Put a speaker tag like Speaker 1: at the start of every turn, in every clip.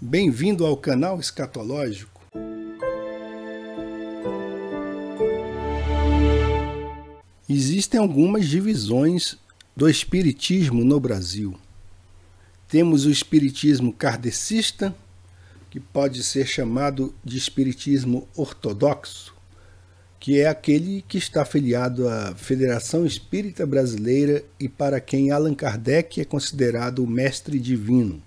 Speaker 1: Bem-vindo ao canal Escatológico. Existem algumas divisões do espiritismo no Brasil. Temos o espiritismo kardecista, que pode ser chamado de espiritismo ortodoxo, que é aquele que está afiliado à Federação Espírita Brasileira e para quem Allan Kardec é considerado o mestre divino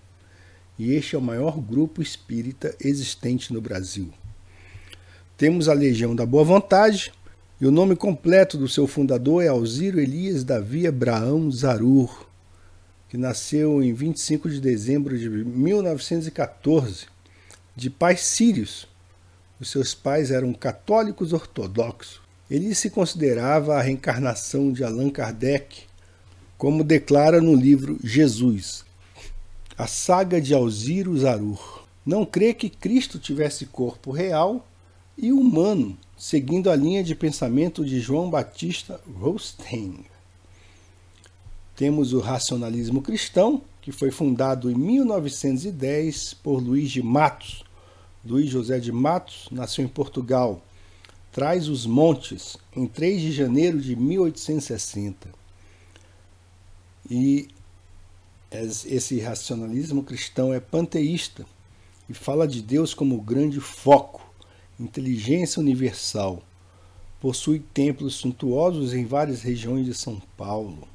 Speaker 1: e este é o maior grupo espírita existente no Brasil. Temos a Legião da Boa Vontade, e o nome completo do seu fundador é Alziro Elias Davi Abraão Zarur, que nasceu em 25 de dezembro de 1914, de pais sírios. Os seus pais eram católicos ortodoxos. Ele se considerava a reencarnação de Allan Kardec, como declara no livro Jesus, a saga de Alziro Zarur. Não crê que Cristo tivesse corpo real e humano, seguindo a linha de pensamento de João Batista Rothstein. Temos o racionalismo cristão, que foi fundado em 1910 por Luiz de Matos. Luiz José de Matos nasceu em Portugal. Traz os Montes, em 3 de janeiro de 1860. E é, esse racionalismo cristão é panteísta e fala de Deus como grande foco, inteligência universal. Possui templos suntuosos em várias regiões de São Paulo.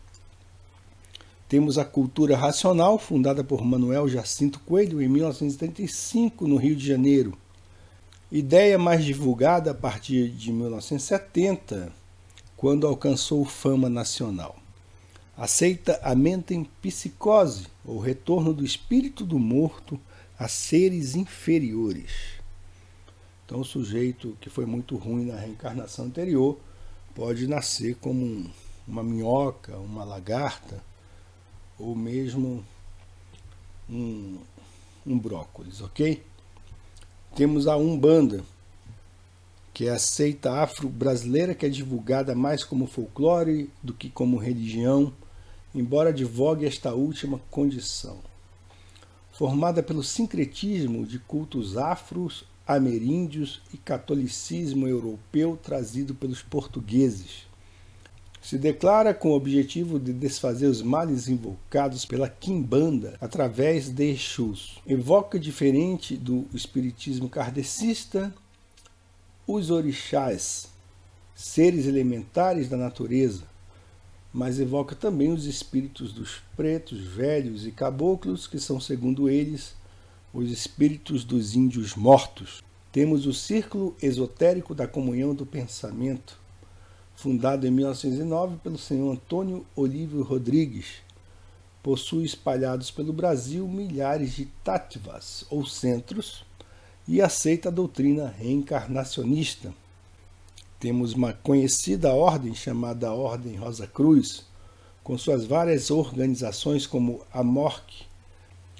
Speaker 1: Temos a cultura racional, fundada por Manuel Jacinto Coelho em 1935, no Rio de Janeiro. Ideia mais divulgada a partir de 1970, quando alcançou fama nacional aceita a em psicose ou retorno do espírito do morto a seres inferiores. Então, o sujeito que foi muito ruim na reencarnação anterior pode nascer como um, uma minhoca, uma lagarta, ou mesmo um, um brócolis, ok? Temos a Umbanda, que é a seita afro-brasileira que é divulgada mais como folclore do que como religião embora advogue esta última condição. Formada pelo sincretismo de cultos afros, ameríndios e catolicismo europeu trazido pelos portugueses. Se declara com o objetivo de desfazer os males invocados pela quimbanda através de Exus. Evoca, diferente do espiritismo kardecista, os orixás, seres elementares da natureza, mas evoca também os espíritos dos pretos, velhos e caboclos, que são, segundo eles, os espíritos dos índios mortos. Temos o Círculo Esotérico da Comunhão do Pensamento, fundado em 1909 pelo senhor Antônio Olívio Rodrigues. Possui espalhados pelo Brasil milhares de tátivas, ou centros, e aceita a doutrina reencarnacionista temos uma conhecida ordem chamada Ordem Rosa Cruz, com suas várias organizações como a MORC,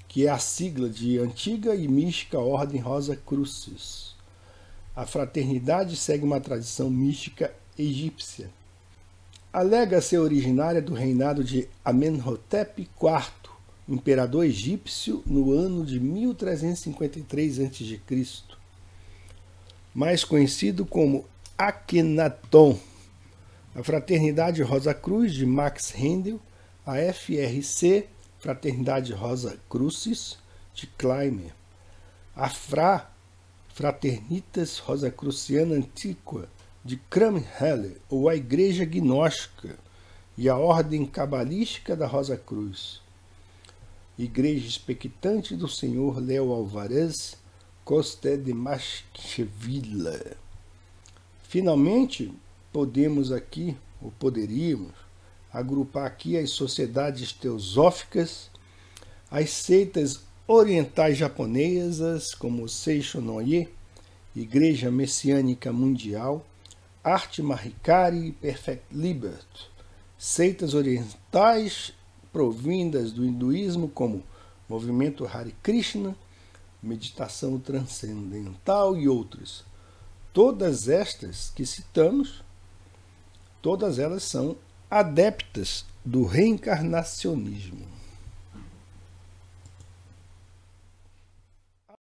Speaker 1: que é a sigla de Antiga e Mística Ordem Rosa Crucis. A fraternidade segue uma tradição mística egípcia. Alega ser originária do reinado de Amenhotep IV, imperador egípcio, no ano de 1353 a.C., mais conhecido como Akhenaton, a Fraternidade Rosa Cruz de Max Rendel, a FRC, Fraternidade Rosa Crucis de Kleimer, a FRA, Fraternitas Rosa Cruciana Antiqua de Kramheller, ou a Igreja Gnóstica e a Ordem Cabalística da Rosa Cruz, Igreja Expectante do Senhor Léo Alvarez, Coste de Machevila. Finalmente, podemos aqui, ou poderíamos, agrupar aqui as sociedades teosóficas, as seitas orientais japonesas, como o Seisho Igreja Messiânica Mundial, Arte Mahikari e Perfect Liberty, seitas orientais provindas do hinduísmo, como Movimento Hare Krishna, Meditação Transcendental e outros todas estas que citamos, todas elas são adeptas do reencarnacionismo.